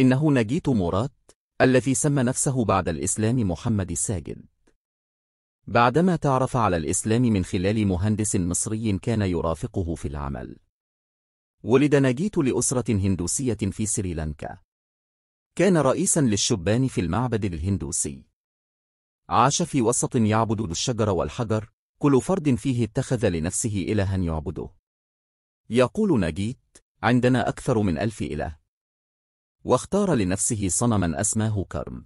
إنه نجيت مراد الذي سمى نفسه بعد الإسلام محمد الساجد بعدما تعرف على الإسلام من خلال مهندس مصري كان يرافقه في العمل ولد ناجيت لأسرة هندوسية في سريلانكا كان رئيسا للشبان في المعبد الهندوسي عاش في وسط يعبد الشجر والحجر كل فرد فيه اتخذ لنفسه إلها يعبده يقول ناجيت عندنا أكثر من ألف إله واختار لنفسه صنما أسماه كرم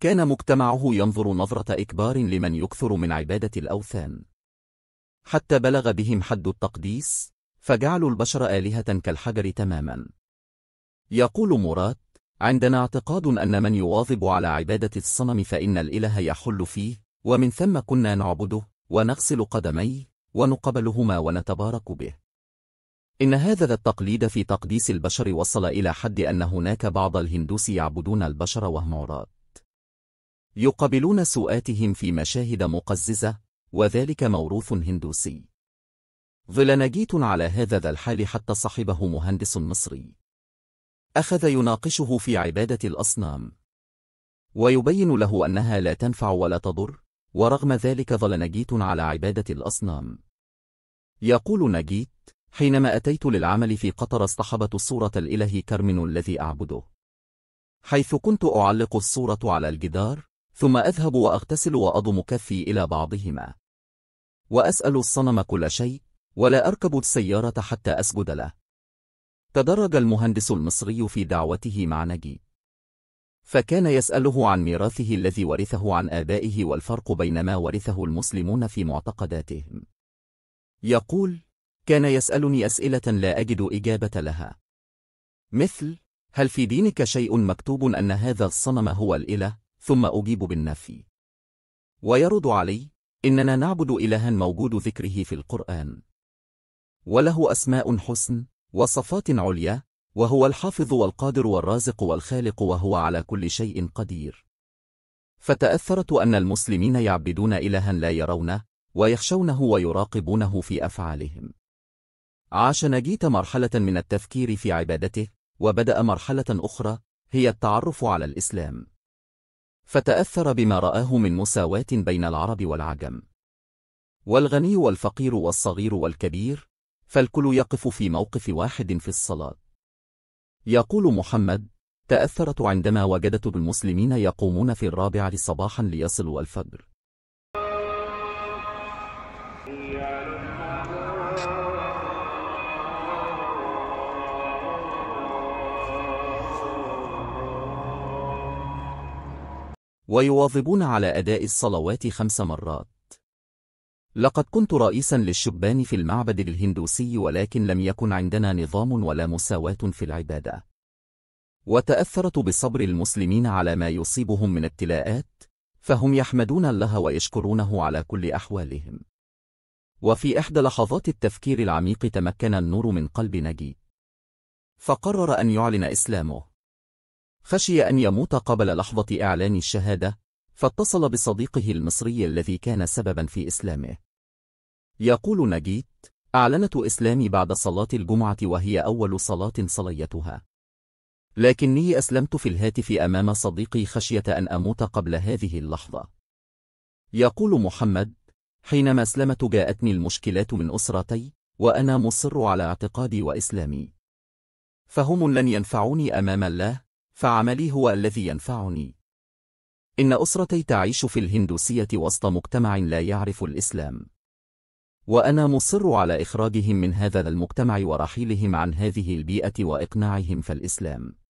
كان مجتمعه ينظر نظرة إكبار لمن يكثر من عبادة الأوثان حتى بلغ بهم حد التقديس فجعلوا البشر آلهة كالحجر تماما يقول مراد عندنا اعتقاد أن من يواظب على عبادة الصنم فإن الإله يحل فيه ومن ثم كنا نعبده ونغسل قدميه ونقبلهما ونتبارك به إن هذا التقليد في تقديس البشر وصل إلى حد أن هناك بعض الهندوس يعبدون البشر وهم عراة يقبلون سوءاتهم في مشاهد مقززة وذلك موروث هندوسي ظل نجيت على هذا ذا الحال حتى صاحبه مهندس مصري أخذ يناقشه في عبادة الأصنام ويبين له أنها لا تنفع ولا تضر ورغم ذلك ظل نجيت على عبادة الأصنام يقول نجيت حينما أتيت للعمل في قطر اصطحبت الصورة الإله كرمن الذي أعبده حيث كنت أعلق الصورة على الجدار ثم أذهب وأغتسل وأضم كفي إلى بعضهما وأسأل الصنم كل شيء ولا أركب السيارة حتى أسجد له تدرج المهندس المصري في دعوته مع نجي فكان يسأله عن ميراثه الذي ورثه عن آبائه والفرق بين ما ورثه المسلمون في معتقداتهم يقول كان يسألني أسئلة لا أجد إجابة لها. مثل: هل في دينك شيء مكتوب أن هذا الصنم هو الإله؟ ثم أجيب بالنفي. ويرد علي: إننا نعبد إلها موجود ذكره في القرآن. وله أسماء حسن، وصفات عليا، وهو الحافظ والقادر والرازق والخالق وهو على كل شيء قدير. فتأثرت أن المسلمين يعبدون إلها لا يرونه، ويخشونه ويراقبونه في أفعالهم. عاش ناجيت مرحلة من التفكير في عبادته وبدأ مرحلة أخرى هي التعرف على الإسلام فتأثر بما رآه من مساواة بين العرب والعجم والغني والفقير والصغير والكبير فالكل يقف في موقف واحد في الصلاة يقول محمد تأثرت عندما وجدت بالمسلمين يقومون في الرابعة صباحا ليصلوا الفجر ويواظبون على أداء الصلوات خمس مرات لقد كنت رئيسا للشبان في المعبد الهندوسي ولكن لم يكن عندنا نظام ولا مساواة في العبادة وتأثرت بصبر المسلمين على ما يصيبهم من ابتلاءات فهم يحمدون الله ويشكرونه على كل أحوالهم وفي إحدى لحظات التفكير العميق تمكن النور من قلب نجي فقرر أن يعلن إسلامه خشي أن يموت قبل لحظة إعلان الشهادة فاتصل بصديقه المصري الذي كان سببا في إسلامه يقول نجيت أعلنت إسلامي بعد صلاة الجمعة وهي أول صلاة صليتها لكني أسلمت في الهاتف أمام صديقي خشية أن أموت قبل هذه اللحظة يقول محمد حينما أسلمت جاءتني المشكلات من أسرتي وأنا مصر على اعتقادي وإسلامي فهم لن ينفعوني أمام الله فعملي هو الذي ينفعني إن أسرتي تعيش في الهندوسية وسط مجتمع لا يعرف الإسلام وأنا مصر على إخراجهم من هذا المجتمع ورحيلهم عن هذه البيئة وإقناعهم فالإسلام